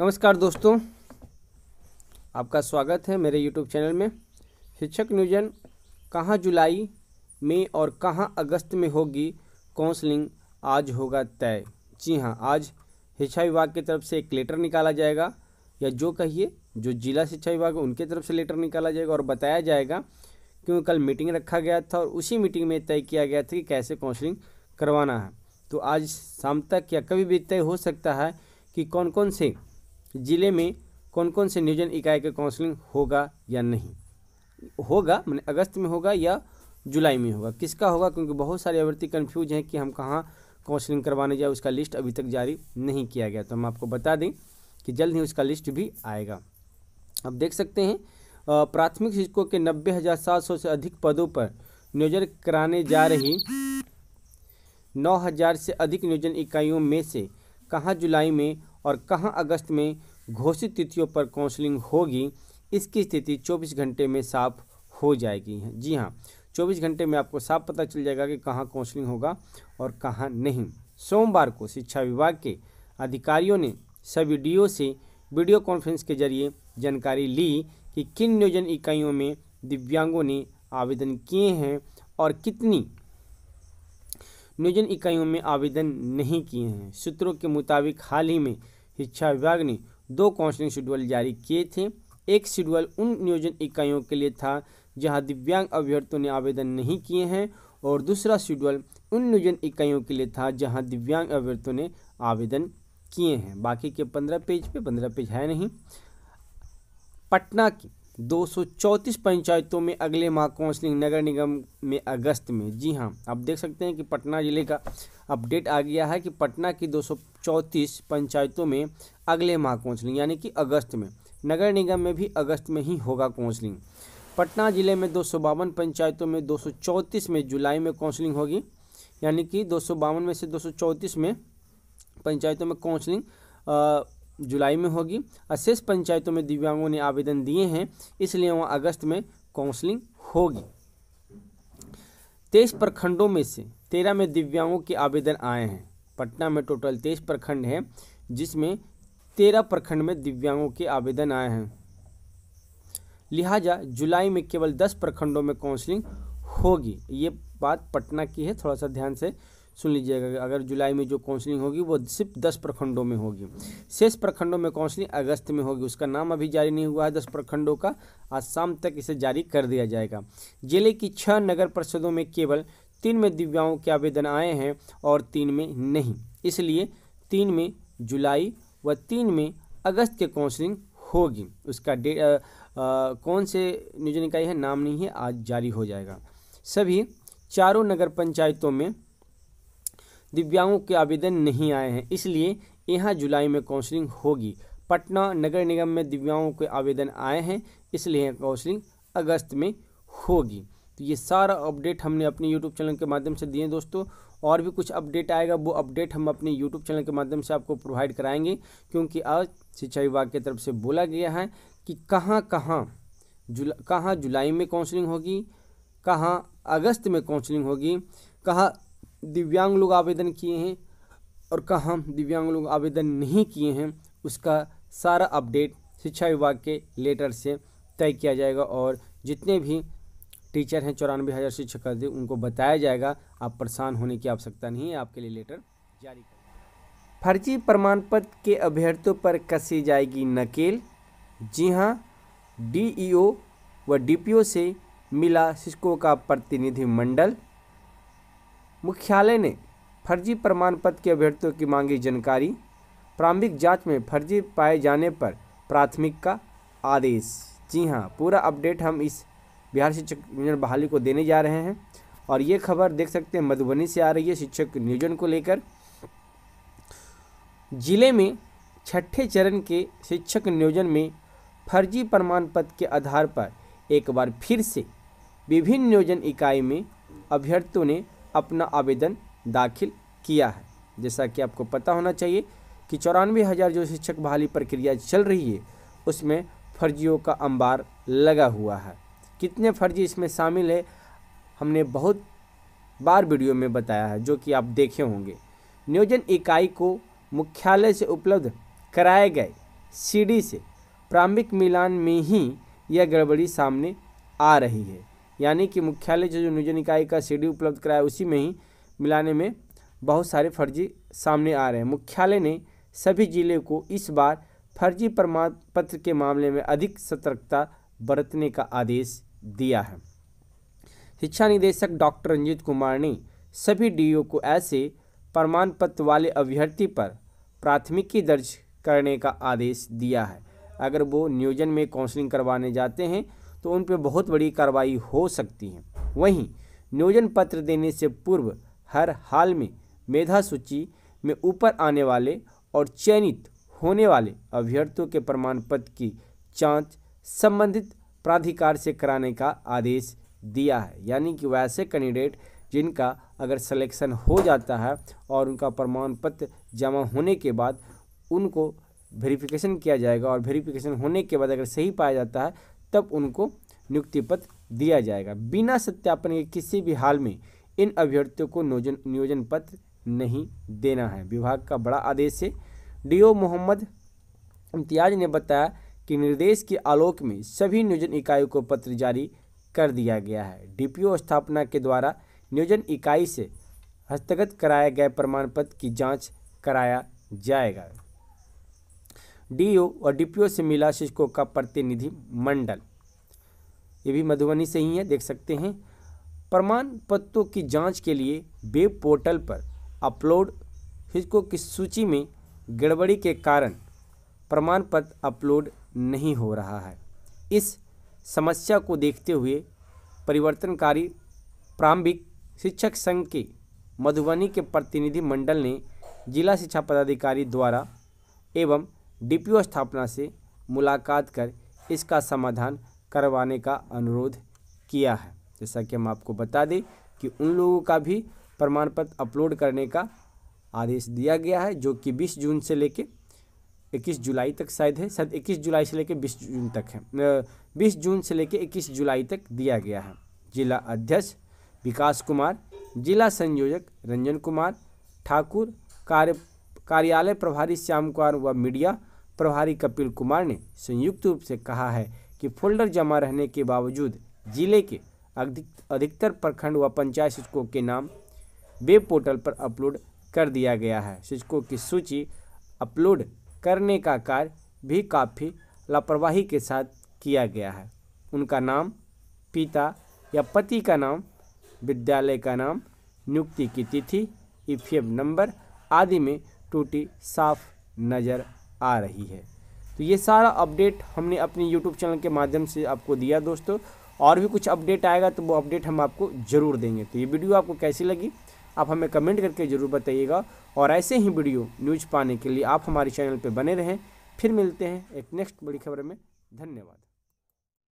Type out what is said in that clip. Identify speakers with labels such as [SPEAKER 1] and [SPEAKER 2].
[SPEAKER 1] नमस्कार दोस्तों आपका स्वागत है मेरे यूट्यूब चैनल में शिक्षक नियोजन कहाँ जुलाई में और कहाँ अगस्त में होगी काउंसलिंग आज होगा तय जी हाँ आज शिक्षा विभाग की तरफ से एक लेटर निकाला जाएगा या जो कहिए जो जिला शिक्षा विभाग उनके तरफ से लेटर निकाला जाएगा और बताया जाएगा क्योंकि कल मीटिंग रखा गया था और उसी मीटिंग में तय किया गया था कि कैसे काउंसलिंग करवाना है तो आज शाम तक या कभी भी तय हो सकता है कि कौन कौन से ज़िले में कौन कौन से नियोजन इकाई का काउंसलिंग होगा या नहीं होगा मैंने अगस्त में होगा या जुलाई में होगा किसका होगा क्योंकि बहुत सारे अभ्यर्थी कन्फ्यूज हैं कि हम कहाँ काउंसलिंग करवाने जाए उसका लिस्ट अभी तक जारी नहीं किया गया तो हम आपको बता दें कि जल्द ही उसका लिस्ट भी आएगा अब देख सकते हैं प्राथमिक शिक्षकों के नब्बे हज़ार सात सौ से अधिक पदों पर नियोजन कराने जा रही नौ हज़ार से अधिक नियोजन इकाइयों में से कहाँ जुलाई में और कहाँ अगस्त में घोषित तिथियों पर काउंसलिंग होगी इसकी स्थिति 24 घंटे में साफ हो जाएगी जी हाँ 24 घंटे में आपको साफ पता चल जाएगा कि कहाँ काउंसलिंग होगा और कहाँ नहीं सोमवार को शिक्षा विभाग के अधिकारियों ने सभी डीओ से वीडियो कॉन्फ्रेंस के जरिए जानकारी ली कि किन नियोजन इकाइयों में दिव्यांगों ने आवेदन किए हैं और कितनी नियोजन इकाइयों में आवेदन नहीं किए हैं सूत्रों के मुताबिक हाल ही में शिक्षा विभाग ने दो काउंसलिंग शेड्यूल जारी किए थे एक शेड्यूल उन नियोजन इकाइयों के लिए था जहां दिव्यांग अभ्यर्थियों ने आवेदन नहीं किए हैं और दूसरा शेड्यूल उन नियोजन इकाइयों के लिए था जहां दिव्यांग अभ्यर्थियों ने आवेदन किए हैं बाकी के पंद्रह पेज पे पंद्रह पेज है नहीं पटना की दो पंचायतों में अगले माह काउंसलिंग नगर निगम में अगस्त में जी हाँ आप देख सकते हैं कि पटना ज़िले का अपडेट आ गया है कि पटना की दो पंचायतों में अगले माह काउंसलिंग यानी कि अगस्त में नगर निगम में भी अगस्त में ही होगा काउंसलिंग पटना ज़िले में दो पंचायतों में दो में जुलाई में काउंसलिंग होगी यानी कि दो में से दो में पंचायतों में काउंसलिंग जुलाई में होगी अशेष पंचायतों में दिव्यांगों ने आवेदन दिए हैं इसलिए वहाँ अगस्त में काउंसलिंग होगी तेईस प्रखंडों में से तेरह में दिव्यांगों के आवेदन आए हैं पटना में टोटल तेईस प्रखंड हैं जिसमें तेरह प्रखंड में दिव्यांगों के आवेदन आए हैं लिहाजा जुलाई में केवल दस प्रखंडों में काउंसलिंग होगी ये बात पटना की है थोड़ा सा ध्यान से सुन लीजिएगा अगर जुलाई में जो काउंसलिंग होगी वो सिर्फ दस प्रखंडों में होगी शेष प्रखंडों में काउंसलिंग अगस्त में होगी उसका नाम अभी जारी नहीं हुआ है दस प्रखंडों का आज शाम तक इसे जारी कर दिया जाएगा जिले की छह नगर परिषदों में केवल तीन में दिव्यांगों के आवेदन आए हैं और तीन में नहीं इसलिए तीन में जुलाई व तीन में अगस्त के काउंसलिंग होगी उसका डे कौन से न्यूज निकाय है नाम नहीं है आज जारी हो जाएगा सभी चारों नगर पंचायतों में दिव्यांगों के आवेदन नहीं आए हैं इसलिए यहाँ जुलाई में काउंसलिंग होगी पटना नगर निगम में दिव्यांगों के आवेदन आए हैं इसलिए काउंसलिंग अगस्त में होगी तो ये सारा अपडेट हमने अपने यूट्यूब चैनल के माध्यम से दिए दोस्तों और भी कुछ अपडेट आएगा वो अपडेट हम अपने यूट्यूब चैनल के माध्यम से आपको प्रोवाइड कराएंगे क्योंकि आज शिक्षा विभाग की तरफ से बोला गया है कि कहाँ कहाँ जुला कहाँ जुलाई में काउंसलिंग होगी कहाँ अगस्त में काउंसलिंग होगी कहाँ दिव्यांग लोग आवेदन किए हैं और कहाँ दिव्यांग लोग आवेदन नहीं किए हैं उसका सारा अपडेट शिक्षा विभाग के लेटर से तय किया जाएगा और जितने भी टीचर हैं चौरानवे हज़ार शिक्षक कर्जे उनको बताया जाएगा आप परेशान होने की आवश्यकता नहीं है आपके लिए लेटर जारी कर फर्जी प्रमाण पत्र के अभ्यर्थियों पर कसी जाएगी नकेल जी हाँ डीईओ व डीपीओ से मिला शिक्षकों का प्रतिनिधिमंडल मुख्यालय ने फर्जी प्रमाण पत्र के अभ्यर्थियों की मांगी जानकारी प्रारंभिक जांच में फर्जी पाए जाने पर प्राथमिक का आदेश जी हाँ पूरा अपडेट हम इस बिहार शिक्षक यूनियन बहाली को देने जा रहे हैं और ये खबर देख सकते हैं मधुबनी से आ रही है शिक्षक नियोजन को लेकर जिले में छठे चरण के शिक्षक नियोजन में फर्जी प्रमाण पत्र के आधार पर एक बार फिर से विभिन्न नियोजन इकाई में अभ्यर्थियों ने अपना आवेदन दाखिल किया है जैसा कि आपको पता होना चाहिए कि चौरानवे हज़ार जो शिक्षक बहाली प्रक्रिया चल रही है उसमें फर्जियों का अंबार लगा हुआ है कितने फर्जी इसमें शामिल है हमने बहुत बार वीडियो में बताया है जो कि आप देखे होंगे नियोजन इकाई को मुख्यालय से उपलब्ध कराए गए सीडी से प्रारंभिक मिलान में ही यह गड़बड़ी सामने आ रही है यानी कि मुख्यालय से जो नियोजन इकाई का सीडी उपलब्ध कराया उसी में ही मिलाने में बहुत सारे फर्जी सामने आ रहे हैं मुख्यालय ने सभी जिले को इस बार फर्जी प्रमाण पत्र के मामले में अधिक सतर्कता बरतने का आदेश दिया है शिक्षा निदेशक डॉक्टर रंजीत कुमार ने सभी डीओ को ऐसे प्रमाण पत्र वाले अभ्यर्थी पर प्राथमिकी दर्ज करने का आदेश दिया है अगर वो नियोजन में काउंसलिंग करवाने जाते हैं तो उन पर बहुत बड़ी कार्रवाई हो सकती है वहीं नियोजन पत्र देने से पूर्व हर हाल में मेधा सूची में ऊपर आने वाले और चयनित होने वाले अभ्यर्थियों के प्रमाण पत्र की जांच संबंधित प्राधिकार से कराने का आदेश दिया है यानी कि वैसे कैंडिडेट जिनका अगर सिलेक्शन हो जाता है और उनका प्रमाण पत्र जमा होने के बाद उनको वेरिफिकेशन किया जाएगा और वेरिफिकेशन होने के बाद अगर सही पाया जाता है तब उनको नियुक्ति पत्र दिया जाएगा बिना सत्यापन के किसी भी हाल में इन अभ्यर्थियों को नियोजन नियोजन पत्र नहीं देना है विभाग का बड़ा आदेश है डी मोहम्मद इम्तियाज ने बताया के निर्देश के आलोक में सभी नियोजन इकाइयों को पत्र जारी कर दिया गया है डीपीओ स्थापना के द्वारा नियोजन इकाई से हस्तगत कराए गए प्रमाण पत्र की जांच कराया जाएगा डीओ और डीपीओ से मिला शिक्षकों का प्रतिनिधि मंडल ये भी मधुबनी से ही है देख सकते हैं प्रमाण पत्रों की जांच के लिए वेब पोर्टल पर अपलोड शिक्षकों की सूची में गड़बड़ी के कारण प्रमाण पत्र अपलोड नहीं हो रहा है इस समस्या को देखते हुए परिवर्तनकारी प्रारंभिक शिक्षक संघ के मधुबनी के प्रतिनिधि मंडल ने जिला शिक्षा पदाधिकारी द्वारा एवं डीपीओ स्थापना से मुलाकात कर इसका समाधान करवाने का अनुरोध किया है जैसा कि हम आपको बता दें कि उन लोगों का भी प्रमाण पत्र अपलोड करने का आदेश दिया गया है जो कि 20 जून से लेकर इक्कीस जुलाई तक शायद है शायद इक्कीस जुलाई से लेकर बीस जून तक है बीस जून से लेकर इक्कीस जुलाई तक दिया गया है जिला अध्यक्ष विकास कुमार जिला संयोजक रंजन कुमार ठाकुर कार्य कार्यालय प्रभारी श्याम कुमार व मीडिया प्रभारी कपिल कुमार ने संयुक्त रूप से कहा है कि फोल्डर जमा रहने के बावजूद जिले के अधिकतर प्रखंड व पंचायत शिक्षकों के नाम वेब पोर्टल पर अपलोड कर दिया गया है शिक्षकों की सूची अपलोड करने का कार्य भी काफ़ी लापरवाही के साथ किया गया है उनका नाम पिता या पति का नाम विद्यालय का नाम नियुक्ति की तिथि इफेब नंबर आदि में टूटी साफ नज़र आ रही है तो ये सारा अपडेट हमने अपने यूट्यूब चैनल के माध्यम से आपको दिया दोस्तों और भी कुछ अपडेट आएगा तो वो अपडेट हम आपको ज़रूर देंगे तो ये वीडियो आपको कैसी लगी आप हमें कमेंट करके ज़रूर बताइएगा और ऐसे ही वीडियो न्यूज पाने के लिए आप हमारे चैनल पर बने रहें फिर मिलते हैं एक नेक्स्ट बड़ी खबर में धन्यवाद